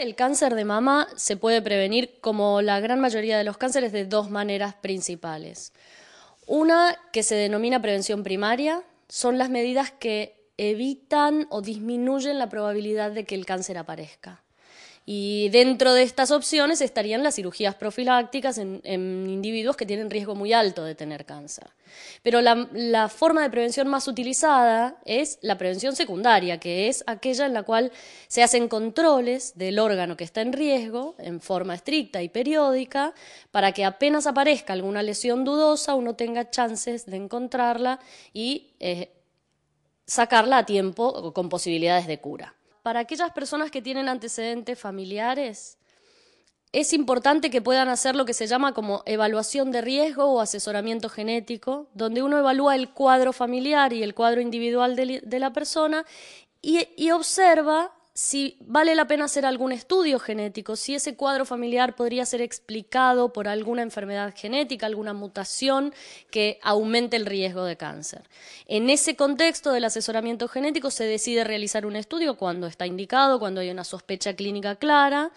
el cáncer de mama se puede prevenir, como la gran mayoría de los cánceres, de dos maneras principales. Una que se denomina prevención primaria son las medidas que evitan o disminuyen la probabilidad de que el cáncer aparezca. Y dentro de estas opciones estarían las cirugías profilácticas en, individuos que tienen riesgo muy alto de tener cáncer. Pero la, forma de prevención más utilizada es la prevención secundaria, que es aquella en la cual se hacen controles del órgano que está en riesgo en forma estricta y periódica para que apenas aparezca alguna lesión dudosa uno tenga chances de encontrarla y eh, sacarla a tiempo con posibilidades de cura para aquellas personas que tienen antecedentes familiares, es importante que puedan hacer lo que se llama como evaluación de riesgo o asesoramiento genético, donde uno evalúa el cuadro familiar y el cuadro individual de, la persona y, y observa si vale la pena hacer algún estudio genético, si ese cuadro familiar podría ser explicado por alguna enfermedad genética, alguna mutación que aumente el riesgo de cáncer. En ese contexto del asesoramiento genético se decide realizar un estudio cuando está indicado, cuando hay una sospecha clínica clara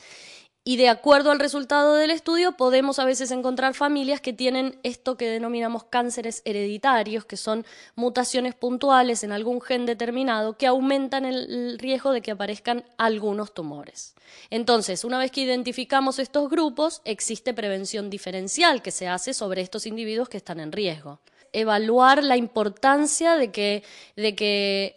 y de acuerdo al resultado del estudio, podemos a veces encontrar familias que tienen esto que denominamos cánceres hereditarios, que son mutaciones puntuales en algún gen determinado que aumentan el riesgo de que aparezcan algunos tumores. Entonces, una vez que identificamos estos grupos, existe prevención diferencial que se hace sobre estos individuos que están en riesgo evaluar la importancia de que,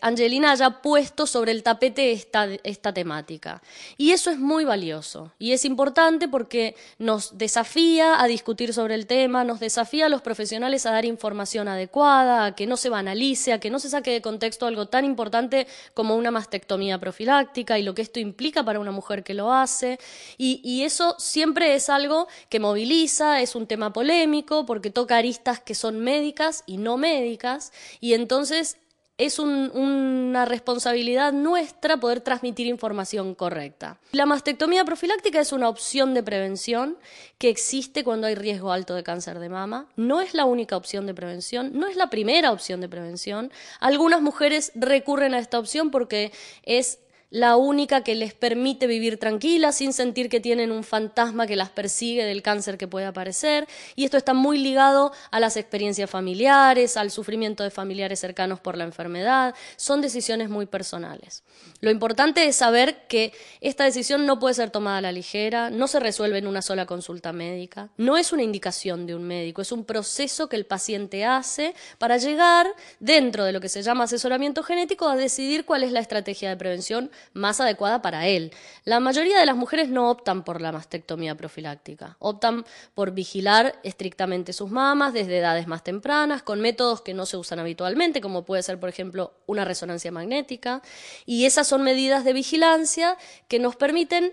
Angelina haya puesto sobre el tapete esta, temática. Y eso es muy valioso y es importante porque nos desafía a discutir sobre el tema, nos desafía a los profesionales a dar información adecuada, a que no se banalice, a que no se saque de contexto algo tan importante como una mastectomía profiláctica y lo que esto implica para una mujer que lo hace. Y, y eso siempre es algo que moviliza, es un tema polémico porque toca aristas que son médicas y no médicas, y entonces es una responsabilidad nuestra poder transmitir información correcta. La mastectomía profiláctica es una opción de prevención que existe cuando hay riesgo alto de cáncer de mama. No es la única opción de prevención, no es la primera opción de prevención. Algunas mujeres recurren a esta opción porque es la única que les permite vivir tranquila sin sentir que tienen un fantasma que las persigue del cáncer que puede aparecer. Y esto está muy ligado a las experiencias familiares, al sufrimiento de familiares cercanos por la enfermedad. Son decisiones muy personales. Lo importante es saber que esta decisión no puede ser tomada a la ligera, no se resuelve en una sola consulta médica, no es una indicación de un médico, es un proceso que el paciente hace para llegar dentro de lo que se llama asesoramiento genético a decidir cuál es la estrategia de prevención más adecuada para él. La mayoría de las mujeres no optan por la mastectomía profiláctica, optan por vigilar estrictamente sus mamas desde edades más tempranas, con métodos que no se usan habitualmente, como puede ser, por ejemplo, una resonancia magnética, y esas son medidas de vigilancia que nos permiten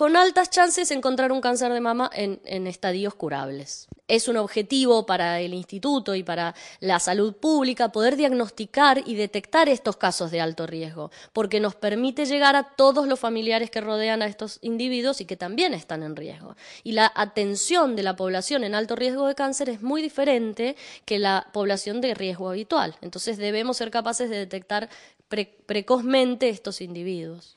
con altas chances encontrar un cáncer de mama en, estadios curables. Es un objetivo para el instituto y para la salud pública poder diagnosticar y detectar estos casos de alto riesgo, porque nos permite llegar a todos los familiares que rodean a estos individuos y que también están en riesgo. Y la atención de la población en alto riesgo de cáncer es muy diferente que la población de riesgo habitual. Entonces debemos ser capaces de detectar precozmente estos individuos.